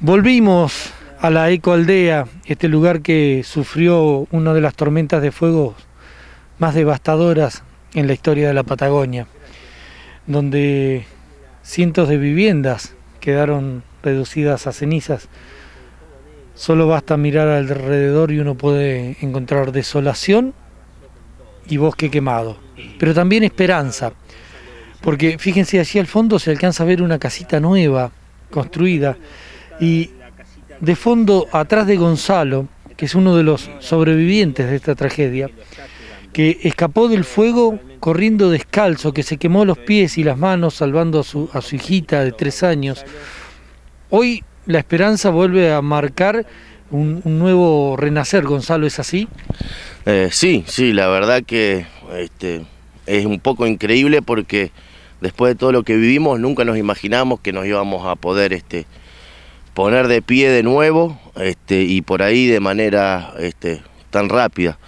Volvimos a la ecoaldea, este lugar que sufrió una de las tormentas de fuego más devastadoras en la historia de la Patagonia, donde cientos de viviendas quedaron reducidas a cenizas. Solo basta mirar alrededor y uno puede encontrar desolación y bosque quemado, pero también esperanza, porque fíjense allí al fondo se alcanza a ver una casita nueva construida y de fondo, atrás de Gonzalo, que es uno de los sobrevivientes de esta tragedia, que escapó del fuego corriendo descalzo, que se quemó los pies y las manos salvando a su, hijita de tres años. Hoy la esperanza vuelve a marcar un, nuevo renacer, Gonzalo, ¿es así? Eh, sí, sí, la verdad que este, es un poco increíble porque después de todo lo que vivimos nunca nos imaginamos que nos íbamos a poder este, poner de pie de nuevo este, y por ahí de manera este, tan rápida.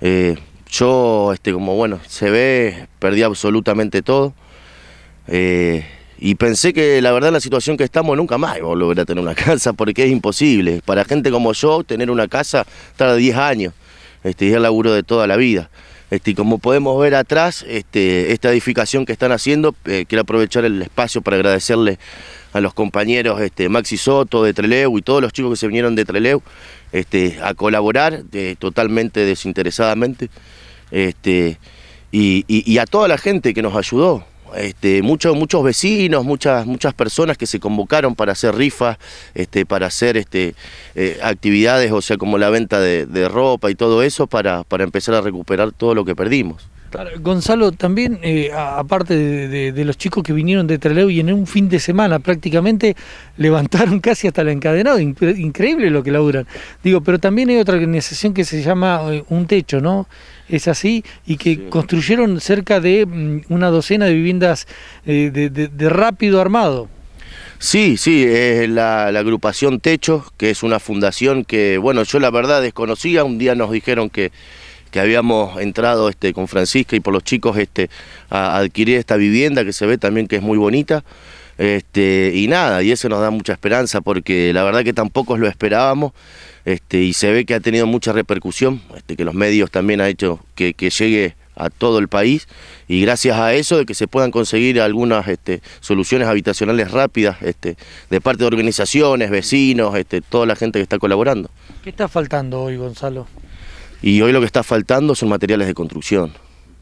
Eh, yo, este, como bueno, se ve, perdí absolutamente todo. Eh, y pensé que la verdad la situación que estamos nunca más iba a volver a tener una casa porque es imposible. Para gente como yo, tener una casa tarda 10 años. Este, y es el laburo de toda la vida. Este, como podemos ver atrás, este, esta edificación que están haciendo, eh, quiero aprovechar el espacio para agradecerle a los compañeros este, Maxi Soto de Treleu y todos los chicos que se vinieron de Treleu este, a colaborar totalmente desinteresadamente. Este, y a toda la gente que nos ayudó, este, muchos muchos vecinos, muchas, muchas personas que se convocaron para hacer rifas, este, para hacer este, eh, actividades, o sea, como la venta de, ropa y todo eso, para empezar a recuperar todo lo que perdimos. Gonzalo, también, eh, aparte de, los chicos que vinieron de Trelew y en un fin de semana prácticamente levantaron casi hasta la encadenado, increíble lo que laburan. Digo, pero también hay otra organización que se llama eh, Un Techo, ¿no? Es así, y que construyeron cerca de mm, una docena de viviendas eh, de, rápido armado. Sí, sí, es la agrupación Techo, que es una fundación que, bueno, yo la verdad desconocía, un día nos dijeron que que habíamos entrado este, con Francisca y por los chicos este, a adquirir esta vivienda que se ve también que es muy bonita. Este, y nada, y eso nos da mucha esperanza porque la verdad que tampoco lo esperábamos este, y se ve que ha tenido mucha repercusión, este, que los medios también han hecho que, que llegue a todo el país y gracias a eso de que se puedan conseguir algunas este, soluciones habitacionales rápidas este, de parte de organizaciones, vecinos, este, toda la gente que está colaborando. ¿Qué está faltando hoy, Gonzalo? Y hoy lo que está faltando son materiales de construcción.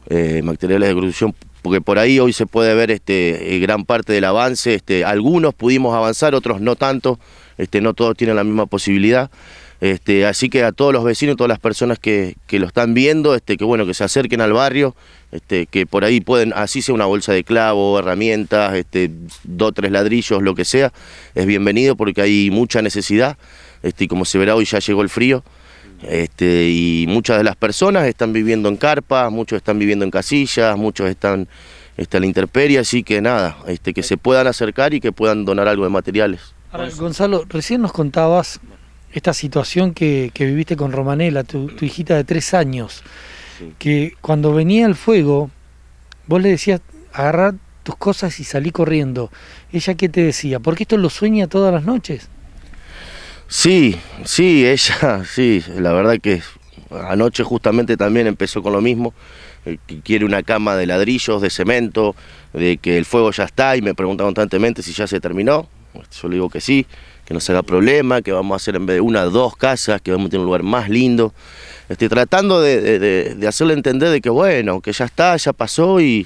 Eh, materiales de construcción, porque por ahí hoy se puede ver este, eh, gran parte del avance. Este, algunos pudimos avanzar, otros no tanto. Este, no todos tienen la misma posibilidad. Este, así que a todos los vecinos, todas las personas que, lo están viendo, este, que bueno, que se acerquen al barrio, este, que por ahí pueden, así sea una bolsa de clavo, herramientas, este, dos, tres ladrillos, lo que sea, es bienvenido porque hay mucha necesidad. Este, y como se verá hoy ya llegó el frío. Este, y muchas de las personas están viviendo en carpas, muchos están viviendo en casillas, muchos están este, en la intemperie, así que nada, este, que se puedan acercar y que puedan donar algo de materiales. Gonzalo, recién nos contabas esta situación que, viviste con Romanela, tu, hijita de tres años, que cuando venía el fuego, vos le decías, agarrar tus cosas y salí corriendo. ¿Ella qué te decía? Porque esto lo sueña todas las noches. Sí, sí, ella, sí, la verdad que anoche justamente también empezó con lo mismo, eh, que quiere una cama de ladrillos, de cemento, de que el fuego ya está y me pregunta constantemente si ya se terminó, yo le digo que sí, que no se haga problema, que vamos a hacer en vez de una, dos casas, que vamos a tener un lugar más lindo, estoy tratando de hacerle entender de que bueno, que ya está, ya pasó y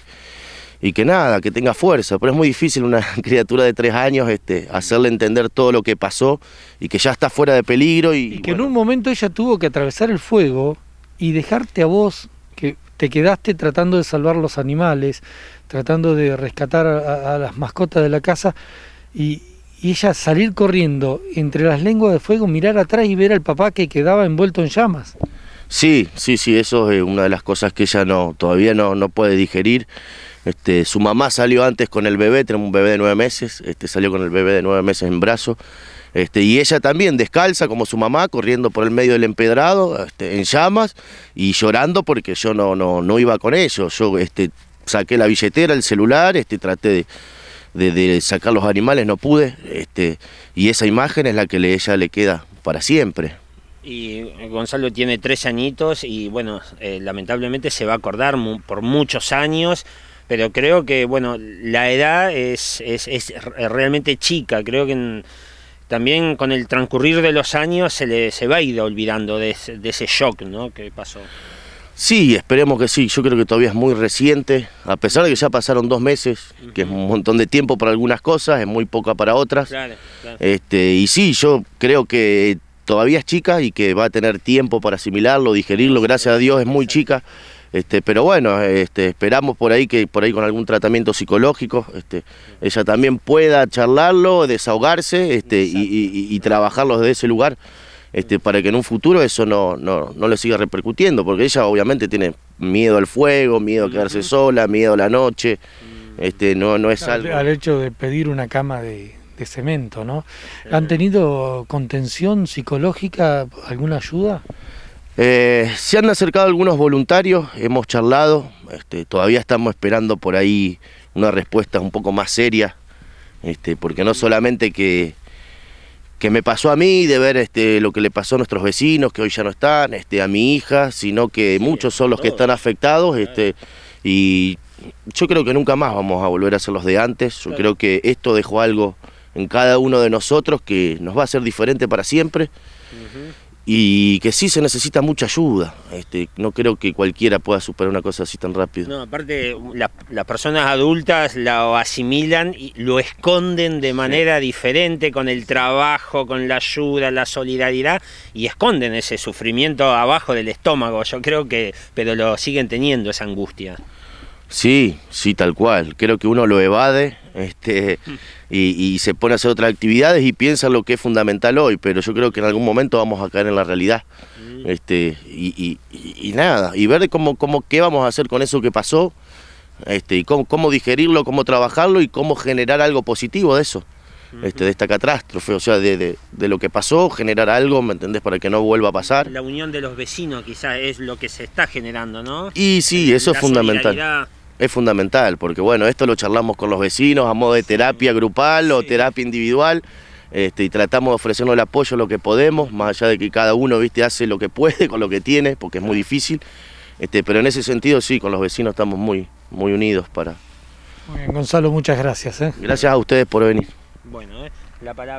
y que nada, que tenga fuerza, pero es muy difícil una criatura de tres años este, hacerle entender todo lo que pasó y que ya está fuera de peligro. Y, que en un momento ella tuvo que atravesar el fuego y dejarte a vos, que te quedaste tratando de salvar los animales, tratando de rescatar a, las mascotas de la casa y, ella salir corriendo entre las lenguas de fuego, mirar atrás y ver al papá que quedaba envuelto en llamas. Sí, sí, sí, eso es una de las cosas que ella no, todavía no, no puede digerir. Este, su mamá salió antes con el bebé, tenemos un bebé de nueve meses, este, salió con el bebé de nueve meses en brazos. Este, y ella también descalza como su mamá, corriendo por el medio del empedrado, este, en llamas, y llorando porque yo no, no, iba con ellos. Yo este, saqué la billetera, el celular, traté de, sacar los animales, no pude, y esa imagen es la que le, ella le queda para siempre. Y eh, Gonzalo tiene tres añitos y bueno, eh, lamentablemente se va a acordar por muchos años pero creo que, bueno, la edad es, realmente chica, creo que también con el transcurrir de los años se, le, se va a ir olvidando de, ese shock ¿no? que pasó. Sí, esperemos que sí. Yo creo que todavía es muy reciente, a pesar de que ya pasaron dos meses, que es un montón de tiempo para algunas cosas, es muy poca para otras. Este, y sí, yo creo que todavía es chica y que va a tener tiempo para asimilarlo, digerirlo. Gracias a Dios es muy chica este, pero bueno, este, esperamos por ahí que por ahí con algún tratamiento psicológico, este, ella también pueda charlarlo, desahogarse este, y, y, trabajarlo desde ese lugar, este, para que en un futuro eso no, no, no le siga repercutiendo, porque ella obviamente tiene miedo al fuego, miedo a quedarse sola, miedo a la noche, mm. este, no, no es algo. Al hecho de pedir una cama de, de cemento, ¿no? ¿Han tenido contención psicológica, alguna ayuda? Eh, se han acercado algunos voluntarios, hemos charlado, este, todavía estamos esperando por ahí una respuesta un poco más seria, este, porque no solamente que, que me pasó a mí de ver este, lo que le pasó a nuestros vecinos, que hoy ya no están, este, a mi hija, sino que muchos son los que están afectados y yo creo que nunca más vamos a volver a ser los de antes, yo creo que esto dejó algo en cada uno de nosotros que nos va a ser diferente para siempre y que sí se necesita mucha ayuda. Este, no creo que cualquiera pueda superar una cosa así tan rápido. No, aparte las personas adultas lo asimilan y lo esconden de manera diferente con el trabajo, con la ayuda, la solidaridad y esconden ese sufrimiento abajo del estómago. Yo creo que, pero lo siguen teniendo esa angustia. Sí, sí, tal cual. Creo que uno lo evade este, mm. y, se pone a hacer otras actividades y piensa lo que es fundamental hoy, pero yo creo que en algún momento vamos a caer en la realidad. Mm. Este, y, nada, y ver cómo, cómo, qué vamos a hacer con eso que pasó, este, y cómo, cómo digerirlo, cómo trabajarlo y cómo generar algo positivo de eso. Este, de esta catástrofe, o sea, de, lo que pasó, generar algo, ¿me entendés? Para que no vuelva a pasar. La unión de los vecinos quizás es lo que se está generando, ¿no? Y sí, eso es fundamental es fundamental, porque bueno, esto lo charlamos con los vecinos a modo de terapia grupal o terapia individual. Este, y tratamos de ofrecernos el apoyo lo que podemos, más allá de que cada uno ¿viste? hace lo que puede con lo que tiene, porque es muy difícil. Este, pero en ese sentido sí, con los vecinos estamos muy, muy unidos para. Muy bien, Gonzalo, muchas gracias. ¿eh? Gracias a ustedes por venir. Bueno, eh, la palabra.